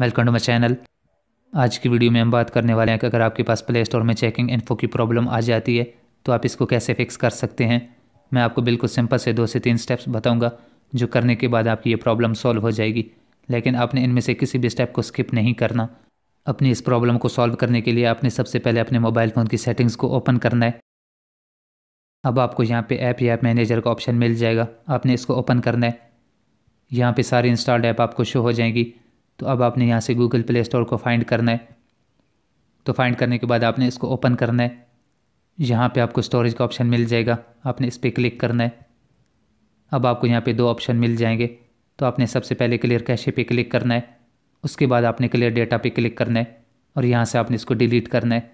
welcome to my channel आज की video में हम बात करने वाले हैं कि अगर आपके पास प्ले स्टोर में चेकिंग इन्फो की प्रॉब्लम आ जाती है तो आप इसको कैसे फिक्स कर सकते हैं मैं आपको बिल्कुल सिंपल से दो से तीन स्टेप्स बताऊंगा जो करने के बाद आपकी ये प्रॉब्लम सॉल्व हो जाएगी लेकिन आपने इनमें से किसी भी स्टेप को स्किप नहीं करना अपनी इस प्रॉब्लम को सॉल्व करने के लिए आपने सबसे पहले अपने मोबाइल फ़ोन की सेटिंग्स को ओपन करना है अब आपको यहाँ पे ऐप या मैनेजर का ऑप्शन मिल जाएगा आपने इसको ओपन करना है यहाँ पे सारे इंस्टॉल्ड ऐप आपको शो हो जाएंगी तो अब आपने यहाँ से गूगल प्ले स्टोर को फाइंड करना है तो फाइंड करने के बाद आपने इसको ओपन करना है यहाँ पे आपको स्टोरेज का ऑप्शन मिल जाएगा आपने इस पर क्लिक करना है अब आपको यहाँ पे दो ऑप्शन मिल जाएंगे तो आपने सबसे पहले क्लियर कैशे पे क्लिक करना है उसके बाद आपने क्लियर डेटा पे क्लिक करना है और यहाँ से आपने इसको डिलीट करना है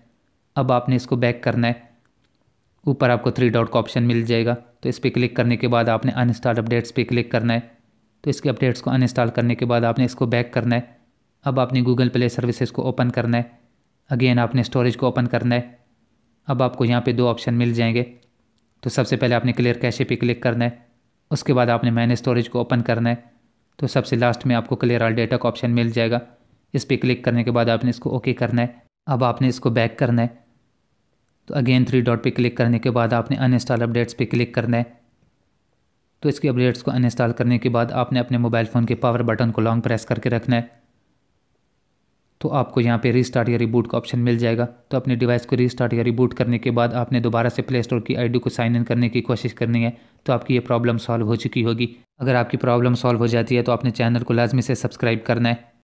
अब आपने इसको बैक करना है ऊपर आपको थ्री डॉट का ऑप्शन मिल जाएगा तो इस पर क्लिक करने के बाद आपने अनस्टार्ट अपडेट्स पर क्लिक करना है तो इसके अपडेट्स को अनइंस्टॉल करने के बाद आपने इसको बैक करना है अब आपने गूगल प्ले सर्विसेज को ओपन करना है अगेन आपने स्टोरेज को ओपन करना है अब आपको यहाँ पे दो ऑप्शन मिल जाएंगे तो सबसे पहले आपने क्लियर कैशे पे क्लिक करना है उसके बाद आपने मैनेज स्टोरेज को ओपन करना है तो सबसे लास्ट में आपको क्लियर ऑल डेटा का ऑप्शन मिल जाएगा इस पर क्लिक करने के बाद आपने इसको ओके करना है अब आपने इसको बैक करना है तो अगेन थ्री डॉट पर क्लिक करने के बाद आपने अनइंस्टॉल अपडेट्स पर क्लिक करना है तो इसकी अपडेट्स को अनइंस्टॉल करने के बाद आपने अपने मोबाइल फ़ोन के पावर बटन को लॉन्ग प्रेस करके रखना है तो आपको यहाँ पे रीस्टार्ट या रिबूट का ऑप्शन मिल जाएगा तो अपने डिवाइस को रीस्टार्ट या रिबूट करने के बाद आपने दोबारा से प्ले स्टोर की आईडी को साइन इन करने की कोशिश करनी है तो आपकी ये प्रॉब्लम सॉल्व हो चुकी होगी अगर आपकी प्रॉब्लम सॉल्व हो जाती है तो आपने चैनल को लाजमी से सब्सक्राइब करना है